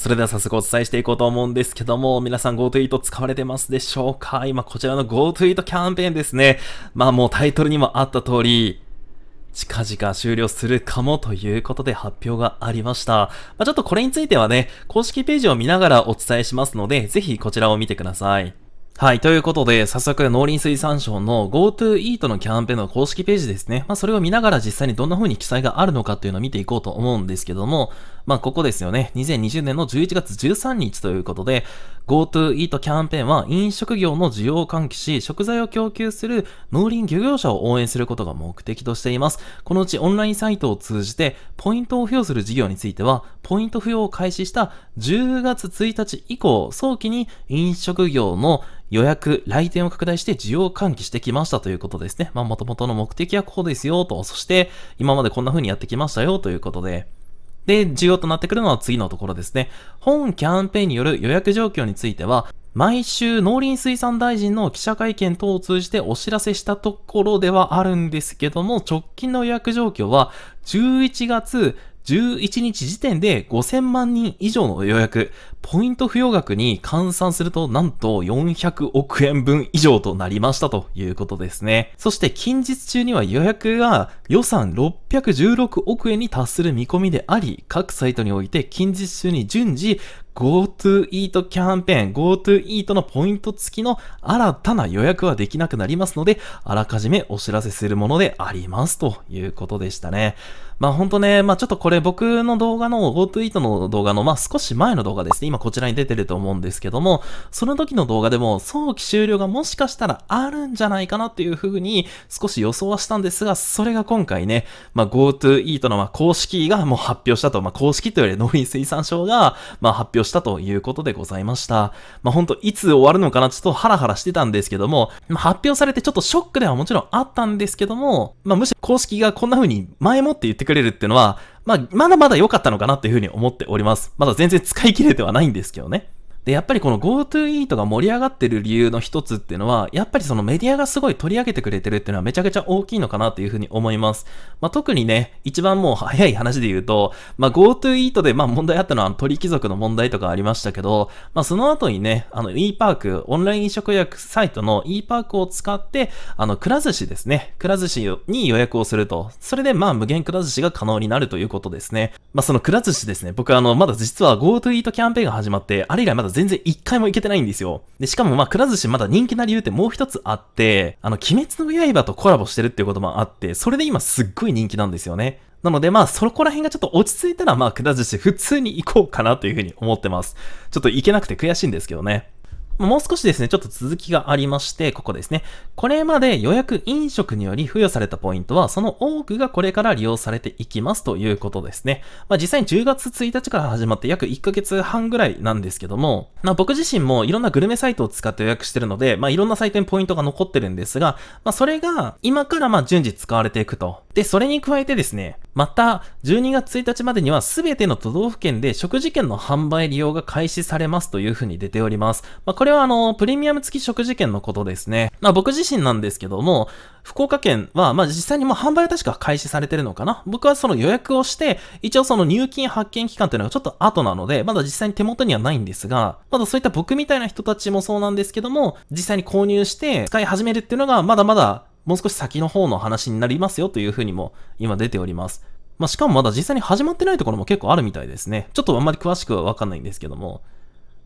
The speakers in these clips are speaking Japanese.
それでは早速お伝えしていこうと思うんですけども、皆さん GoToEat 使われてますでしょうか今こちらの GoToEat キャンペーンですね。まあもうタイトルにもあった通り、近々終了するかもということで発表がありました。まあ、ちょっとこれについてはね、公式ページを見ながらお伝えしますので、ぜひこちらを見てください。はい。ということで、早速、農林水産省の GoToEat のキャンペーンの公式ページですね。まあ、それを見ながら実際にどんな風に記載があるのかっていうのを見ていこうと思うんですけども、まあ、ここですよね。2020年の11月13日ということで、GoTo Eat キャンペーンは飲食業の需要を喚起し、食材を供給する農林漁業者を応援することが目的としています。このうちオンラインサイトを通じて、ポイントを付与する事業については、ポイント付与を開始した10月1日以降、早期に飲食業の予約、来店を拡大して需要を喚起してきましたということですね。まあ、元々の目的はここですよと、そして、今までこんな風にやってきましたよということで、で、重要となってくるのは次のところですね。本キャンペーンによる予約状況については、毎週農林水産大臣の記者会見等を通じてお知らせしたところではあるんですけども、直近の予約状況は11月11日時点で5000万人以上の予約、ポイント付与額に換算するとなんと400億円分以上となりましたということですね。そして近日中には予約が予算616億円に達する見込みであり、各サイトにおいて近日中に順次 GoToEat キャンペーン、GoToEat のポイント付きの新たな予約はできなくなりますので、あらかじめお知らせするものでありますということでしたね。まあほんとね、まあちょっとこれ僕の動画の GoToEat の動画の、まあ少し前の動画ですね、今こちらに出てると思うんですけども、その時の動画でも早期終了がもしかしたらあるんじゃないかなっていうふうに少し予想はしたんですが、それが今回ね、まあ GoToEat のまあ公式がもう発表したと、まあ公式というより農林水産省がまあ発表表したということでございました。まあ、ほんと、いつ終わるのかなちょっとハラハラしてたんですけども、まあ、発表されてちょっとショックではもちろんあったんですけども、まあ、むしろ公式がこんな風に前もって言ってくれるっていうのは、まあ、まだまだ良かったのかなっていう風に思っております。まだ全然使い切れてはないんですけどね。で、やっぱりこの GoTo イートが盛り上がってる理由の一つっていうのは、やっぱりそのメディアがすごい取り上げてくれてるっていうのはめちゃくちゃ大きいのかなっていうふうに思います。まあ、特にね、一番もう早い話で言うと、まあ、GoTo イートでまあ問題あったのは鳥貴族の問題とかありましたけど、まあ、その後にね、あの e パーク、オンライン飲食予約サイトの e パークを使って、あの、くら寿司ですね、くら寿司に予約をすると、それでまあ無限くら寿司が可能になるということですね。まあ、そのくら寿司ですね、僕あの、まだ実は GoTo イートキャンペーンが始まって、あれ以来まだ全然一回も行けてないんですよ。で、しかもまあ、くら寿司まだ人気な理由ってもう一つあって、あの、鬼滅の刃とコラボしてるっていうこともあって、それで今すっごい人気なんですよね。なのでまあそこら辺がちょっと落ち着いたらまあくら寿司普通に行こうかなというふうに思ってます。ちょっと行けなくて悔しいんですけどね。もう少しですね、ちょっと続きがありまして、ここですね。これまで予約飲食により付与されたポイントは、その多くがこれから利用されていきますということですね。まあ実際に10月1日から始まって約1ヶ月半ぐらいなんですけども、まあ僕自身もいろんなグルメサイトを使って予約してるので、まあいろんなサイトにポイントが残ってるんですが、まあそれが今からまあ順次使われていくと。で、それに加えてですね、また12月1日までには全ての都道府県で食事券の販売利用が開始されますというふうに出ております。まあこれこれはあの、プレミアム付き食事券のことですね。まあ僕自身なんですけども、福岡県は、まあ実際にもう販売は確か開始されてるのかな。僕はその予約をして、一応その入金発券期間というのがちょっと後なので、まだ実際に手元にはないんですが、まだそういった僕みたいな人たちもそうなんですけども、実際に購入して使い始めるっていうのが、まだまだもう少し先の方の話になりますよというふうにも今出ております。まあ、しかもまだ実際に始まってないところも結構あるみたいですね。ちょっとあんまり詳しくはわかんないんですけども。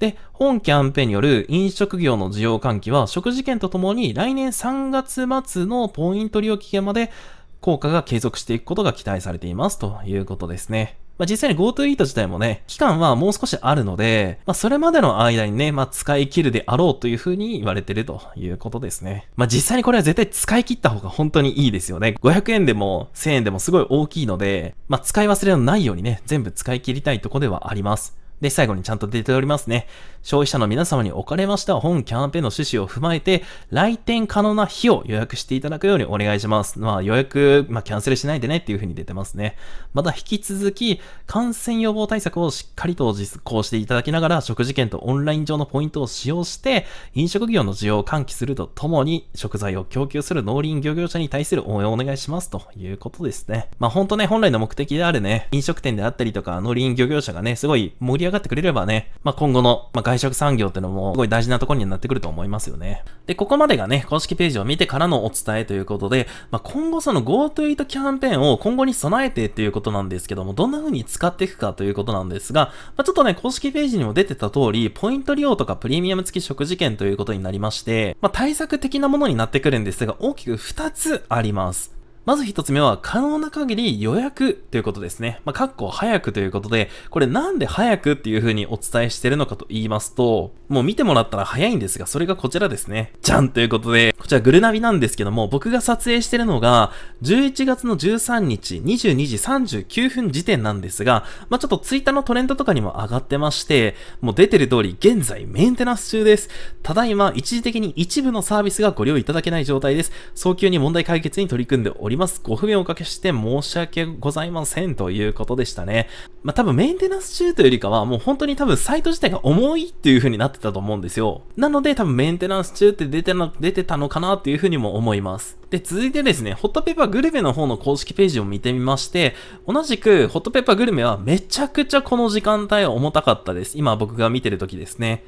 で、本キャンペーンによる飲食業の需要喚起は、食事券とともに来年3月末のポイント利用期限まで効果が継続していくことが期待されていますということですね。まあ、実際に GoTo イート自体もね、期間はもう少しあるので、まあ、それまでの間にね、まあ、使い切るであろうというふうに言われてるということですね。まあ、実際にこれは絶対使い切った方が本当にいいですよね。500円でも1000円でもすごい大きいので、まあ、使い忘れのないようにね、全部使い切りたいとこではあります。で、最後にちゃんと出ておりますね。消費者の皆様におかれましては本キャンペーンの趣旨を踏まえて、来店可能な日を予約していただくようにお願いします。まあ予約、まあキャンセルしないでねっていう風に出てますね。また引き続き、感染予防対策をしっかりと実行していただきながら、食事券とオンライン上のポイントを使用して、飲食業の需要を喚起するとともに、食材を供給する農林漁業者に対する応援をお願いしますということですね。まあ本当ね、本来の目的であるね、飲食店であったりとか、農林漁業者がね、すごい盛り上が上がってくれればね、まあ、今後の、まあ、外食産業ってのもすごい大事なところになってくると思いますよね。で、ここまでがね、公式ページを見てからのお伝えということで、まあ、今後その GoToEat キャンペーンを今後に備えてっていうことなんですけども、どんな風に使っていくかということなんですが、まあ、ちょっとね、公式ページにも出てた通り、ポイント利用とかプレミアム付き食事券ということになりまして、まあ、対策的なものになってくるんですが、大きく2つあります。まず一つ目は可能な限り予約ということですね。まあ、かっこ早くということで、これなんで早くっていう風にお伝えしてるのかと言いますと、もう見てもらったら早いんですが、それがこちらですね。じゃんということで、こちらグルナビなんですけども、僕が撮影してるのが、11月の13日22時39分時点なんですが、まあ、ちょっとツイッターのトレンドとかにも上がってまして、もう出てる通り現在メンテナンス中です。ただいま一時的に一部のサービスがご利用いただけない状態です。早急に問題解決に取り組んでおります。ます。ご不便をおかけして申し訳ございませんということでしたね。まあ、多分メンテナンス中というよりかは、もう本当に多分サイト自体が重いっていう風になってたと思うんですよ。なので多分メンテナンス中って出てな、出てたのかなっていう風にも思います。で、続いてですね、ホットペッパーグルメの方の公式ページを見てみまして、同じくホットペッパーグルメはめちゃくちゃこの時間帯は重たかったです。今僕が見てる時ですね。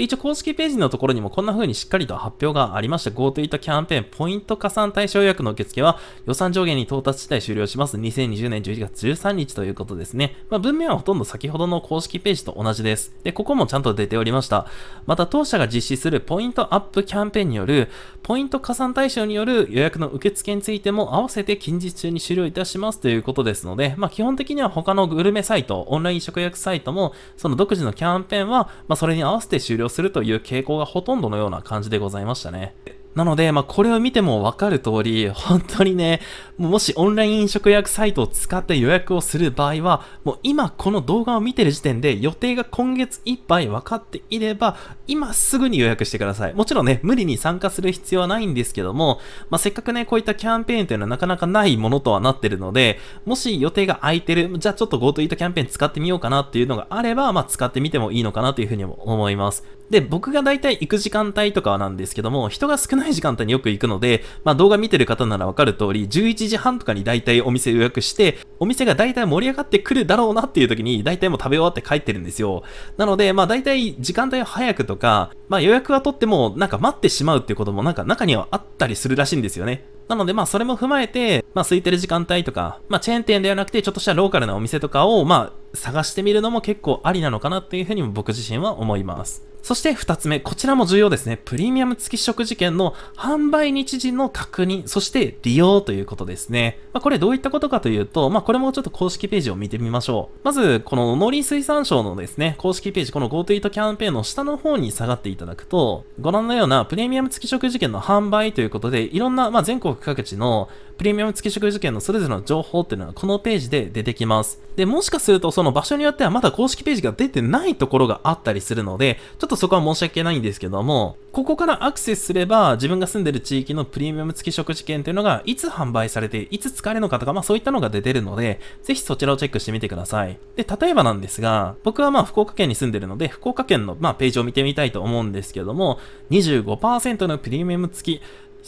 一応公式ページのところにもこんな風にしっかりと発表がありました。GoTo イートキャンペーン、ポイント加算対象予約の受付は予算上限に到達次第終了します。2020年11月13日ということですね。まあ、文面はほとんど先ほどの公式ページと同じです。で、ここもちゃんと出ておりました。また当社が実施するポイントアップキャンペーンによる、ポイント加算対象による予約の受付についても合わせて近日中に終了いたしますということですので、まあ、基本的には他のグルメサイト、オンライン食薬サイトも、その独自のキャンペーンは、まあ、それに合わせて終了をするという傾向がほとんどのような感じでございましたね。なので、まあ、これを見てもわかる通り、本当にね、もしオンライン飲食予約サイトを使って予約をする場合は、もう今この動画を見てる時点で予定が今月いっぱい分かっていれば、今すぐに予約してください。もちろんね、無理に参加する必要はないんですけども、まあ、せっかくね、こういったキャンペーンというのはなかなかないものとはなってるので、もし予定が空いてる、じゃあちょっと GoTo イートキャンペーン使ってみようかなっていうのがあれば、まあ、使ってみてもいいのかなというふうにも思います。で、僕が大体行く時間帯とかなんですけども、人が少ない時間帯によく行くので、まあ動画見てる方ならわかる通り、11時半とかに大体お店予約して、お店が大体盛り上がってくるだろうなっていう時に、大体もう食べ終わって帰ってるんですよ。なので、まあ大体時間帯を早くとか、まあ予約は取っても、なんか待ってしまうっていうこともなんか中にはあったりするらしいんですよね。なのでまあそれも踏まえて、まあ空いてる時間帯とか、まあチェーン店ではなくてちょっとしたローカルなお店とかを、まあ探してみるのも結構ありなのかなっていうふうにも僕自身は思います。そして2つ目、こちらも重要ですね。プレミアム付き食事券の販売日時の確認、そして利用ということですね。まあ、これどういったことかというと、まあ、これもちょっと公式ページを見てみましょう。まず、この農林水産省のですね、公式ページ、この GoToEat キャンペーンの下の方に下がっていただくと、ご覧のようなプレミアム付き食事券の販売ということで、いろんな、まあ、全国各地のプレミアム付き食事券のそれぞれの情報っていうのはこのページで出てきます。で、もしかするとその場所によってはまだ公式ページが出てないところがあったりするので、ちょっとそこは申し訳ないんですけども、ここからアクセスすれば自分が住んでる地域のプレミアム付き食事券というのがいつ販売されて、いつ使えるのかとか、まあそういったのが出てるので、ぜひそちらをチェックしてみてください。で、例えばなんですが、僕はまあ福岡県に住んでるので、福岡県のまあページを見てみたいと思うんですけども、25%のプレミアム付き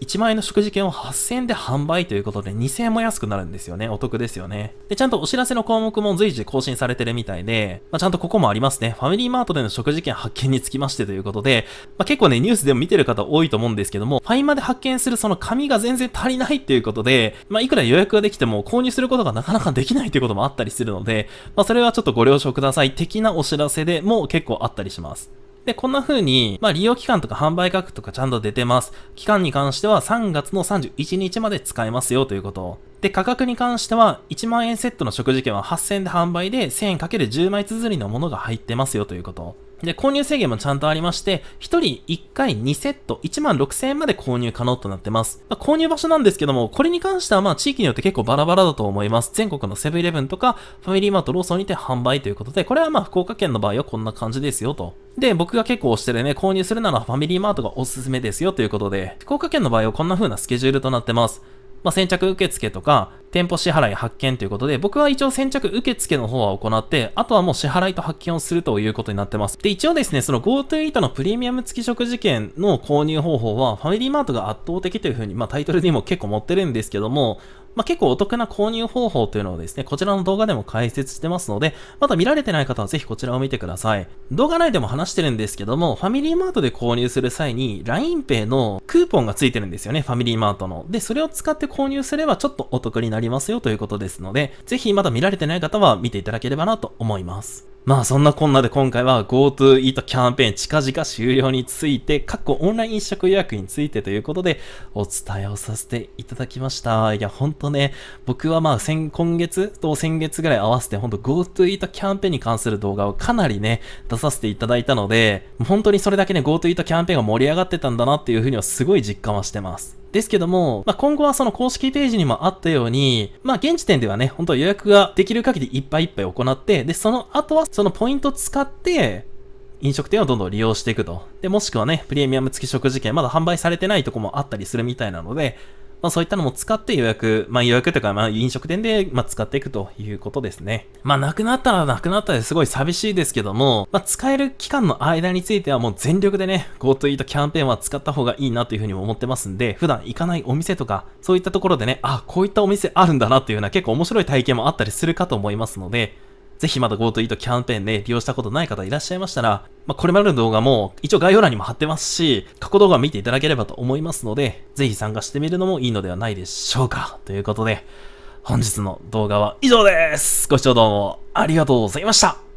1万円の食事券を8000円で販売ということで2000円も安くなるんですよね。お得ですよね。で、ちゃんとお知らせの項目も随時更新されてるみたいで、まあ、ちゃんとここもありますね。ファミリーマートでの食事券発見につきましてということで、まあ、結構ね、ニュースでも見てる方多いと思うんですけども、ファインまで発見するその紙が全然足りないっていうことで、まあ、いくら予約ができても購入することがなかなかできないということもあったりするので、まあ、それはちょっとご了承ください的なお知らせでも結構あったりします。で、こんな風に、まあ、利用期間とか販売額とかちゃんと出てます。期間に関しては3月の31日まで使えますよということ。で、価格に関しては、1万円セットの食事券は8000円で販売で、1000円 ×10 枚綴りのものが入ってますよということ。で、購入制限もちゃんとありまして、1人1回2セット、1万6000円まで購入可能となってます。まあ、購入場所なんですけども、これに関してはまあ地域によって結構バラバラだと思います。全国のセブンイレブンとか、ファミリーマート、ローソンにて販売ということで、これはまあ福岡県の場合はこんな感じですよと。で、僕が結構推してるね、購入するならファミリーマートがおすすめですよということで、福岡県の場合はこんな風なスケジュールとなってます。まあ、先着受付とか、店舗支払い発券ということで、僕は一応先着受付の方は行って、あとはもう支払いと発券をするということになってます。で、一応ですね、その GoTo イートのプレミアム付き食事券の購入方法は、ファミリーマートが圧倒的というふうに、まあタイトルにも結構持ってるんですけども、まあ、結構お得な購入方法というのをですね、こちらの動画でも解説してますので、まだ見られてない方はぜひこちらを見てください。動画内でも話してるんですけども、ファミリーマートで購入する際に、LINEPay のクーポンが付いてるんですよね、ファミリーマートの。で、それを使って購入すればちょっとお得になりりますよということですので、ぜひまだ見られてない方は見ていただければなと思います。まあそんなこんなで今回は GoTo イートキャンペーン近々終了について、各オンライン試食予約についてということでお伝えをさせていただきました。いや、ほんとね、僕はまあ先、今月と先月ぐらい合わせてほんと GoTo イートキャンペーンに関する動画をかなりね、出させていただいたので、本当にそれだけね GoTo イートキャンペーンが盛り上がってたんだなっていうふうにはすごい実感はしてます。ですけども、まあ、今後はその公式ページにもあったように、まあ、現時点ではね、本当予約ができる限りいっぱいいっぱい行って、で、その後はそのポイント使って、飲食店をどんどん利用していくと。で、もしくはね、プレミアム付き食事券、まだ販売されてないとこもあったりするみたいなので、まあそういったのも使って予約、まあ予約というかまあ飲食店でまあ使っていくということですね。まあなくなったらなくなったですごい寂しいですけども、まあ使える期間の間についてはもう全力でね、GoTo Eat キャンペーンは使った方がいいなというふうに思ってますんで、普段行かないお店とか、そういったところでね、あ、こういったお店あるんだなっていうような結構面白い体験もあったりするかと思いますので、ぜひまだ g o t o イートキャンペーンね、利用したことない方いらっしゃいましたら、まあ、これまでの動画も一応概要欄にも貼ってますし、過去動画を見ていただければと思いますので、ぜひ参加してみるのもいいのではないでしょうか。ということで、本日の動画は以上です。ご視聴どうもありがとうございました。